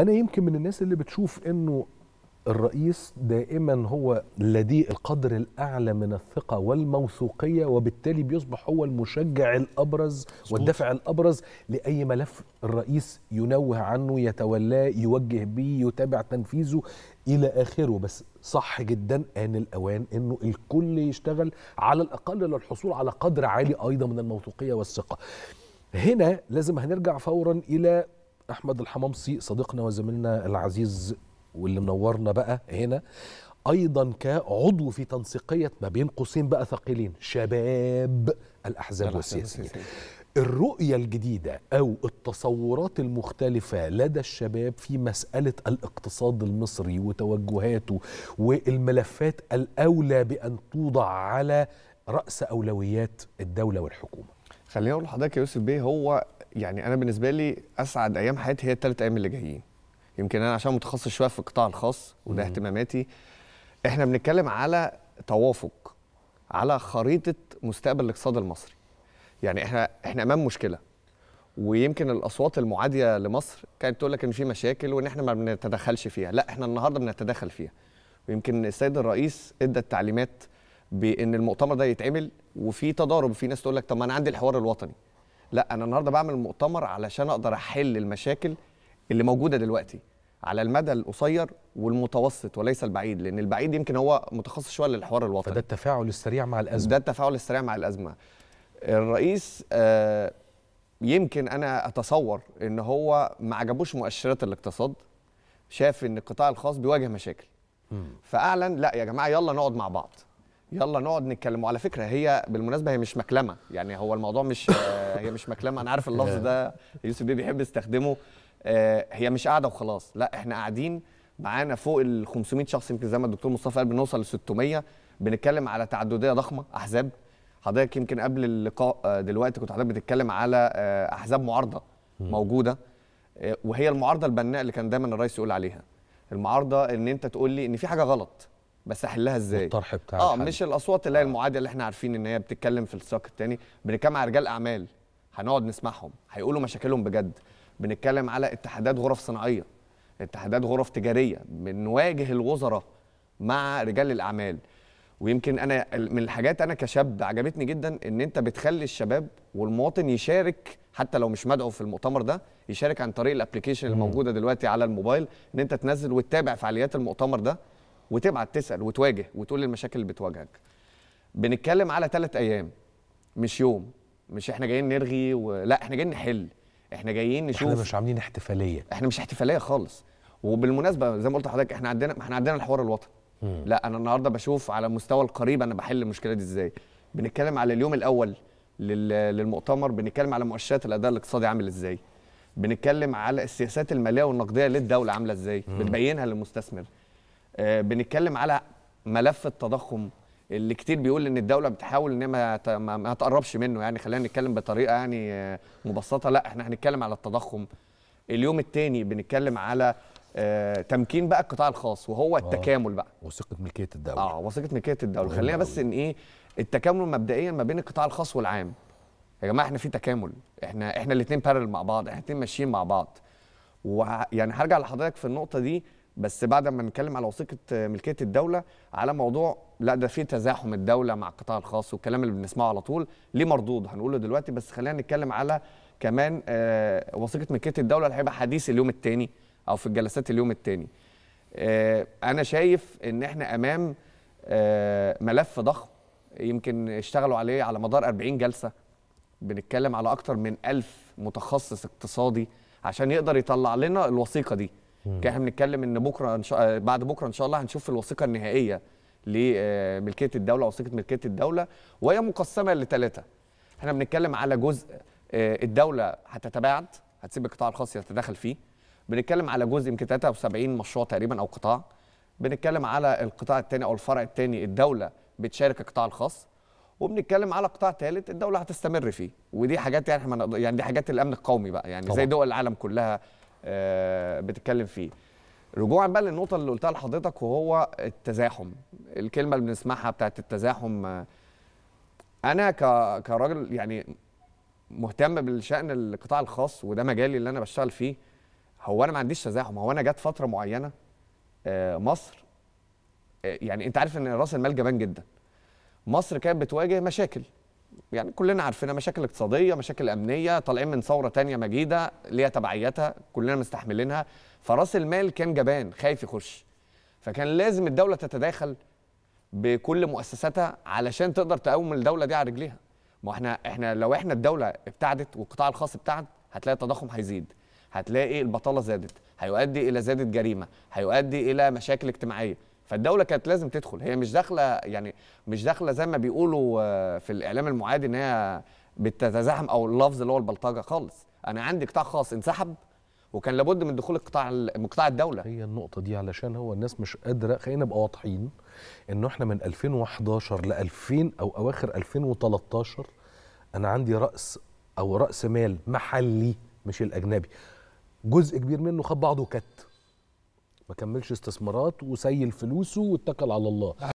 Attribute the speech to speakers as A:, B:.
A: انا يمكن من الناس اللي بتشوف انه الرئيس دائما هو لديه القدر الاعلى من الثقه والموثوقيه وبالتالي بيصبح هو المشجع الابرز والدافع الابرز لاي ملف الرئيس ينوه عنه يتولاه يوجه بيه يتابع تنفيذه الى اخره بس صح جدا ان الاوان انه الكل يشتغل على الاقل للحصول على قدر عالي ايضا من الموثوقيه والثقه هنا لازم هنرجع فورا الى احمد الحمامصي صديقنا وزميلنا العزيز واللي منورنا بقى هنا ايضا كعضو في تنسيقيه ما بين قوسين بقى ثقيلين شباب الاحزاب والسياسيين الرؤية الجديدة أو التصورات المختلفة لدى الشباب في مسألة الاقتصاد المصري وتوجهاته والملفات
B: الأولى بأن توضع على رأس أولويات الدولة والحكومة خليني أقول لحضرتك يا يوسف بيه هو يعني انا بالنسبه لي اسعد ايام حياتي هي الثلاث ايام اللي جايين يمكن انا عشان متخصص شويه في القطاع الخاص وده اهتماماتي احنا بنتكلم على توافق على خريطه مستقبل الاقتصاد المصري يعني احنا احنا امام مشكله ويمكن الاصوات المعاديه لمصر كانت تقول لك ان في مشاكل وان احنا ما بنتدخلش فيها لا احنا النهارده بنتدخل فيها ويمكن السيد الرئيس ادى التعليمات بان المؤتمر ده يتعمل وفي تضارب في ناس تقول لك طب ما انا عندي الحوار الوطني لا انا النهارده بعمل مؤتمر علشان اقدر احل المشاكل اللي موجوده دلوقتي على المدى القصير والمتوسط وليس البعيد لان البعيد يمكن هو متخصص شويه للحوار الوطني فده التفاعل السريع مع الازمه ده التفاعل السريع مع الازمه الرئيس آه يمكن انا اتصور ان هو ما عجبوش مؤشرات الاقتصاد شاف ان القطاع الخاص بيواجه مشاكل م. فاعلن لا يا جماعه يلا نقعد مع بعض يلا نقعد نتكلم وعلى فكره هي بالمناسبه هي مش مكلمه يعني هو الموضوع مش آه، هي مش مكلمه انا عارف اللفظ ده يوسف بيه بيحب يستخدمه آه، هي مش قاعده وخلاص لا احنا قاعدين معانا فوق ال 500 شخص يمكن زي ما الدكتور مصطفى قال بنوصل ل 600 بنتكلم على تعدديه ضخمه احزاب حضرتك يمكن قبل اللقاء آه، دلوقتي كنت حضرتك بتتكلم على احزاب معارضه موجوده وهي المعارضه البناء اللي كان دايما الرئيس يقول عليها المعارضه ان انت تقول لي ان في حاجه غلط بس احلها ازاي الطرح بتاع اه الحل. مش الاصوات اللي هي آه. المعاديه اللي احنا عارفين ان هي بتتكلم في السياق الثاني بنتكلم على رجال اعمال هنقعد نسمعهم هيقولوا مشاكلهم بجد بنتكلم على اتحادات غرف صناعيه اتحادات غرف تجاريه بنواجه الوزراء مع رجال الاعمال ويمكن انا من الحاجات انا كشاب عجبتني جدا ان انت بتخلي الشباب والمواطن يشارك حتى لو مش مدعو في المؤتمر ده يشارك عن طريق الابلكيشن الموجوده دلوقتي على الموبايل ان انت تنزل وتتابع فعاليات المؤتمر ده وتبعت تسال وتواجه وتقول المشاكل اللي بتواجهك بنتكلم على ثلاث ايام مش يوم مش احنا جايين نرغي و... لا احنا جايين نحل احنا جايين نشوف احنا مش عاملين احتفاليه احنا مش احتفاليه خالص وبالمناسبه زي ما قلت لحضرتك احنا عندنا احنا عندنا الحوار الوطني لا انا النهارده بشوف على مستوى القريب انا بحل المشكله دي ازاي بنتكلم على اليوم الاول للمؤتمر بنتكلم على مؤشرات الاداء الاقتصادي عامل ازاي بنتكلم على السياسات الماليه والنقديه للدوله عامله ازاي بنبينها للمستثمر آه، بنتكلم على ملف التضخم اللي كتير بيقول ان الدوله بتحاول ان ما ما تقربش منه يعني خلينا نتكلم بطريقه يعني آه، مبسطه لا احنا هنتكلم على التضخم اليوم الثاني بنتكلم على آه تمكين بقى القطاع الخاص وهو آه، التكامل بقى وثيقه ملكيه الدوله اه وثيقه ملكيه الدوله خلينا بس ان ايه التكامل مبدئيا ما بين القطاع الخاص والعام يا جماعه احنا في تكامل احنا احنا الاثنين بارل مع بعض احنا الاثنين ماشيين مع بعض ويعني هرجع لحضرتك في النقطه دي بس بعد ما نتكلم على وثيقه آه، ملكيه الدوله على موضوع لا ده في تزاحم الدوله مع القطاع الخاص والكلام اللي بنسمعه على طول ليه مردود هنقوله دلوقتي بس خلينا نتكلم على كمان آه، وثيقه ملكيه الدوله اللي هيبقى حديث اليوم الثاني او في الجلسات اليوم الثاني آه، انا شايف ان احنا امام ملف ضخم يمكن اشتغلوا عليه على مدار 40 جلسه بنتكلم على اكتر من 1000 متخصص اقتصادي عشان يقدر يطلع لنا الوثيقه دي احنا بنتكلم ان بكره إن شاء... آه، بعد بكره ان شاء الله هنشوف الوثيقه النهائيه لملكيه آه، الدوله وثيقه ملكيه الدوله وهي مقسمه لثلاثه احنا بنتكلم على جزء آه، الدوله هتتباعد هتسيب القطاع الخاص يتدخل فيه بنتكلم على جزء يمكن 73 مشروع تقريبا او قطاع بنتكلم على القطاع الثاني او الفرع الثاني الدوله بتشارك القطاع الخاص وبنتكلم على قطاع ثالث الدوله هتستمر فيه ودي حاجات يعني احنا يعني دي حاجات الامن القومي بقى يعني طبعا. زي دول العالم كلها آه، بتتكلم فيه رجوعا بقى للنقطه اللي قلتها لحضرتك وهو التزاحم الكلمه اللي بنسمعها بتاعت التزاحم آه، انا كراجل يعني مهتم بالشان القطاع الخاص وده مجالي اللي انا بشتغل فيه هو انا ما عنديش تزاحم هو انا جت فتره معينه آه، مصر يعني انت عارف ان راس المال جبان جدا مصر كانت بتواجه مشاكل يعني كلنا عارفينها مشاكل اقتصاديه مشاكل امنيه طالعين من ثوره تانية مجيده ليها تبعياتها كلنا مستحملينها فراس المال كان جبان خايف يخش فكان لازم الدوله تتداخل بكل مؤسساتها علشان تقدر تقوم الدوله دي على رجليها ما احنا احنا لو احنا الدوله ابتعدت والقطاع الخاص ابتعد هتلاقي التضخم هيزيد هتلاقي البطاله زادت هيؤدي الى زياده جريمه هيؤدي الى مشاكل اجتماعيه فالدوله كانت لازم تدخل هي مش داخله يعني مش داخله زي ما بيقولوا آه، في الاعلام المعادي ان هي بتتزاحم او اللفظ اللي هو البلطجه خالص انا عندي قطاع خاص انسحب وكان لابد من دخول القطاع قطاع الدوله هي النقطه دي علشان هو
A: الناس مش قادره خلينا نبقى واضحين انه احنا من 2011 ل 2000 او اواخر 2013 انا عندي راس او راس مال محلي مش الاجنبي جزء كبير منه خد بعضه كت ما كملش استثمارات وسيل فلوسه واتكل على الله